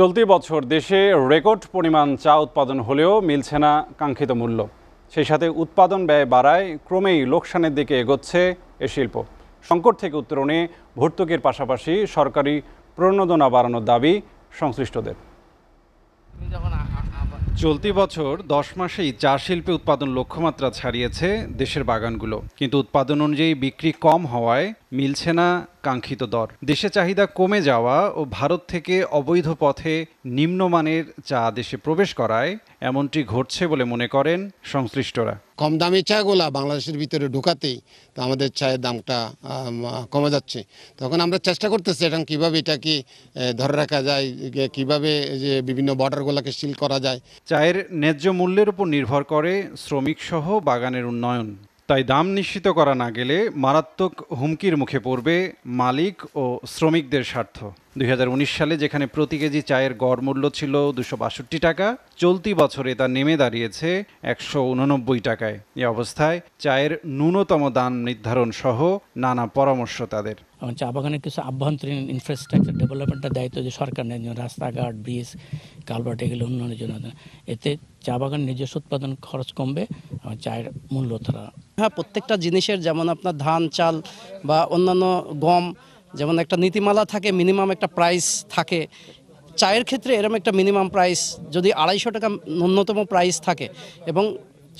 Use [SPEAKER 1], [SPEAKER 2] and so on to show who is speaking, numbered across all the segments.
[SPEAKER 1] চলতি বছর দেশে রেকর্ড পরিমাণ চা উৎপাদন হলেও মিলছে না কাঙ্ক্ষিত মূল্য সেই সাথে উৎপাদন ব্যয় বাড়ায় ক্রমেই লোকসানের দিকে এগোচ্ছে এ শিল্প সংকট থেকে উত্তরণে ভর্তুকির পাশাপাশি সরকারি প্রণোদনা বাড়ানোর দাবি সংশ্লিষ্টদের চলতি বছর দশ মাসেই চা শিল্পে উৎপাদন লক্ষ্যমাত্রা ছাড়িয়েছে দেশের বাগানগুলো কিন্তু উৎপাদন অনুযায়ী বিক্রি কম হওয়ায় মিলছে না কাঙ্ক্ষিত দর দেশে চাহিদা কমে যাওয়া ও ভারত থেকে অবৈধ পথে নিম্নমানের চা দেশে প্রবেশ করায় এমনটি ঘটছে বলে মনে করেন সংশ্লিষ্টরা কম চা চাগুলা বাংলাদেশের ভিতরে ঢুকাতেই তো আমাদের চায়ের দামটা কমে যাচ্ছে তখন আমরা চেষ্টা করতেছি এখন কীভাবে এটাকে ধরে রাখা যায় কিভাবে যে বিভিন্ন বর্ডারগুলোকে সিল করা যায় চায়ের ন্যায্য মূল্যের উপর নির্ভর করে শ্রমিকসহ বাগানের উন্নয়ন তাই দাম নিশ্চিত করা না গেলে মারাত্মক হুমকির মুখে পড়বে মালিক ও শ্রমিকদের স্বার্থ দুই সালে যেখানে প্রতি কেজি চায়ের গড় মূল্য ছিল দুশো বাষট্টি টাকা চলতি বছরে তা নেমে দাঁড়িয়েছে একশো উননব্বই টাকায় এ অবস্থায় চায়ের ন্যূনতম দাম নির্ধারণ সহ নানা পরামর্শ তাদের
[SPEAKER 2] এবং চা বাগানের কিছু আভ্যন্তরীণ ইনফ্রাস্ট্রাকচার ডেভেলপমেন্টের দায়িত্ব যে সরকার নেয় রাস্তাঘাট ব্রিজ কালভার্ট এগুলো উন্নয়নের জন্য এতে চা বাগান নিজস্ব উৎপাদন খরচ কমবে এবং চায়ের মূল্য তারা হ্যাঁ প্রত্যেকটা জিনিসের যেমন আপনার ধান চাল বা অন্যান্য গম যেমন একটা নীতিমালা থাকে মিনিমাম একটা প্রাইস থাকে চায়ের ক্ষেত্রে এরম একটা মিনিমাম প্রাইস যদি আড়াইশো টাকা ন্যূনতম প্রাইস থাকে এবং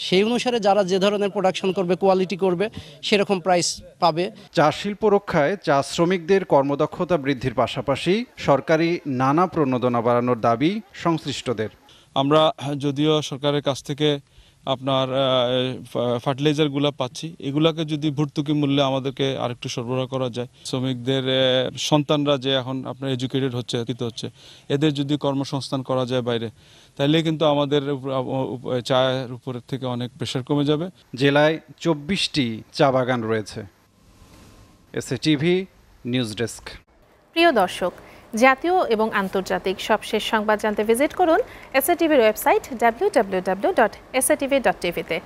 [SPEAKER 2] সেই অনুসারে যারা যে ধরনের প্রোডাকশন করবে কোয়ালিটি করবে সেরকম প্রাইস পাবে চা
[SPEAKER 1] শিল্প রক্ষায় চা শ্রমিকদের কর্মদক্ষতা বৃদ্ধির পাশাপাশি সরকারি নানা প্রণোদনা
[SPEAKER 3] বাড়ানোর দাবি সংশ্লিষ্টদের আমরা যদিও সরকারের কাছ থেকে আপনার ফার্টিলাইজারগুলো পাচ্ছি এগুলাকে যদি ভর্তুকি মূল্যে আমাদেরকে আরেকটু সরবরাহ করা যায় শ্রমিকদের সন্তানরা যে এখন আপনার এডুকেটেড হচ্ছে কিন্তু হচ্ছে এদের যদি কর্মসংস্থান করা যায় বাইরে তাহলে কিন্তু আমাদের চায়ের উপরের থেকে অনেক প্রেশার কমে যাবে জেলায় চব্বিশটি চা বাগান রয়েছে
[SPEAKER 1] S A TV news desk
[SPEAKER 4] প্রিয় দর্শক জাতীয় এবং আন্তর্জাতিক সবশেষ সংবাদ জানতে ভিজিট করুন এসএটিভির website W W W dot SATV dot টিভিতে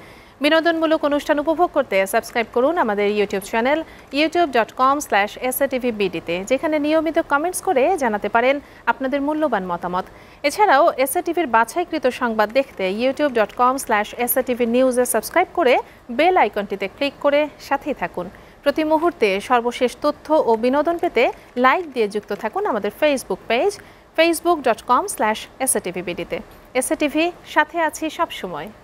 [SPEAKER 4] বিনোদনমূলক অনুষ্ঠান উপভোগ করতে সাবস্ক্রাইব করুন আমাদের YouTube channel YouTube dot com slash SATV বিডিতে যেখানে নিয়মিত কমেন্টস করে জানাতে পারেন আপনাদের মূল্যবান মতামত এছাড়াও এসএটিভির বাছাইকৃত সংবাদ দেখতে YouTube dot com slash SATV নিউজে সাবস্ক্রাইব করে বেল আইকনটিতে ক্লিক করে সাথেই থাকুন প্রতি মুহূর্তে সর্বশেষ তথ্য ও বিনোদন পেতে লাইক দিয়ে যুক্ত থাকুন আমাদের Facebook page Facebook dot com slash SATV বিডিতে এসএটিভি সাথে আছি সবসময়